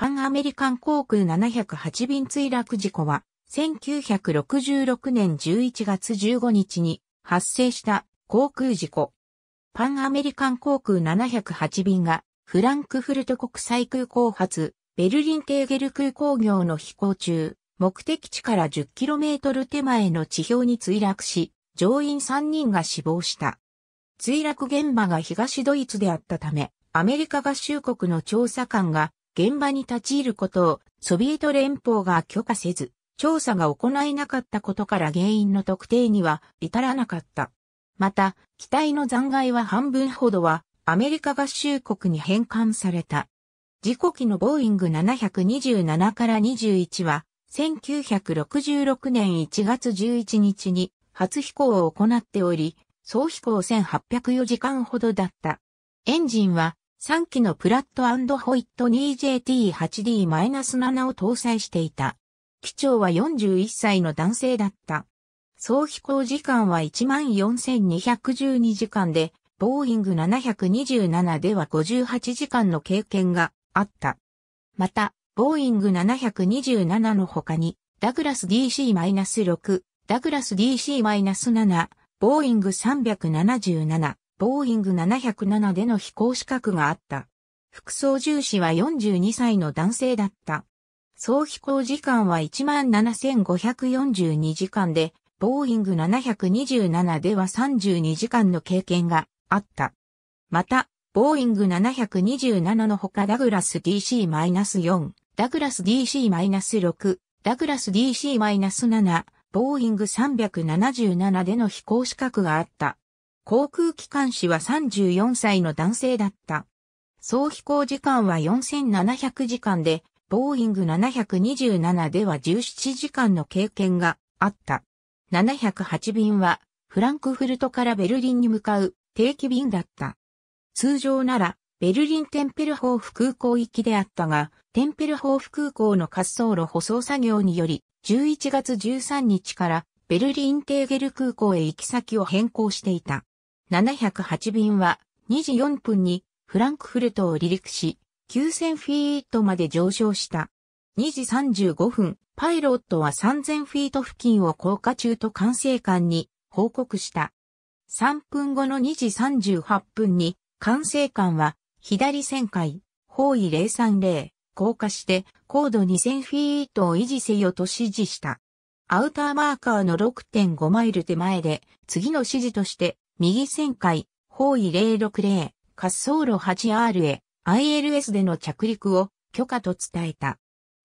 パンアメリカン航空708便墜落事故は、1966年11月15日に発生した航空事故。パンアメリカン航空708便がフランクフルト国際空港発ベルリンテーゲル空港業の飛行中、目的地から 10km 手前の地表に墜落し、乗員3人が死亡した。墜落現場が東ドイツであったため、アメリカ合衆国の調査官が現場に立ち入ることをソビエト連邦が許可せず、調査が行えなかったことから原因の特定には至らなかった。また、機体の残骸は半分ほどはアメリカ合衆国に返還された。事故機のボーイング727から21は、1966年1月11日に初飛行を行っており、総飛行1804時間ほどだった。エンジンは3機のプラットホイット 2JT8D-7 を搭載していた。機長は41歳の男性だった。総飛行時間は14,212時間で、ボーイング727では58時間の経験があった。また、ボーイング727の他に、ダグラス DC-6、ダグラス DC-7、ボーイング377、ボーイング707での飛行資格があった。副操縦士は42歳の男性だった。総飛行時間は17,542時間で、ボーイング727では32時間の経験があった。また、ボーイング727のほかダグラス DC-4、ダグラス DC-6、ダグラス DC-7、ボーイング377での飛行資格があった。航空機関士は34歳の男性だった。総飛行時間は4700時間で、ボーイング727では17時間の経験があった。708便は、フランクフルトからベルリンに向かう定期便だった。通常なら、ベルリンテンペルホーフ空港行きであったが、テンペルホーフ空港の滑走路舗装作業により、11月13日からベルリンテーゲル空港へ行き先を変更していた。708便は2時4分にフランクフルトを離陸し、9000フィートまで上昇した。2時35分、パイロットは3000フィート付近を降下中と管制官に報告した。3分後の2時38分に、管制官は左旋回、方位030、降下して高度2000フィートを維持せよと指示した。アウターマーカーの6.5マイル手前で次の指示として右旋回、方位060、滑走路 8R へ ILS での着陸を許可と伝えた。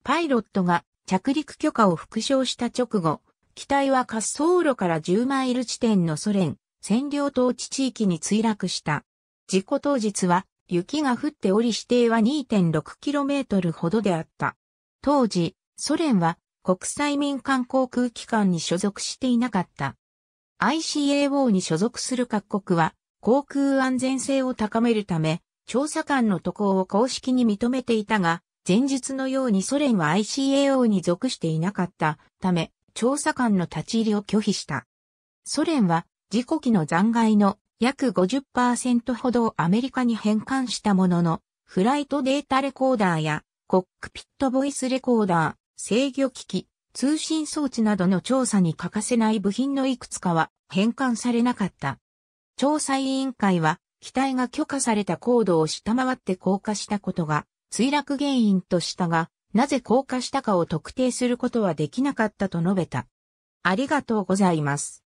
パイロットが着陸許可を復唱した直後、機体は滑走路から10マイル地点のソ連、占領統治地域に墜落した。事故当日は雪が降っており指定は 2.6km ほどであった。当時、ソ連は国際民間航空機関に所属していなかった。ICAO に所属する各国は、航空安全性を高めるため、調査官の渡航を公式に認めていたが、前述のようにソ連は ICAO に属していなかったため、調査官の立ち入りを拒否した。ソ連は、事故機の残骸の約50%ほどをアメリカに返還したものの、フライトデータレコーダーやコックピットボイスレコーダー、制御機器、通信装置などの調査に欠かせない部品のいくつかは返還されなかった。調査委員会は、機体が許可された高度を下回って降下したことが、墜落原因としたが、なぜ降下したかを特定することはできなかったと述べた。ありがとうございます。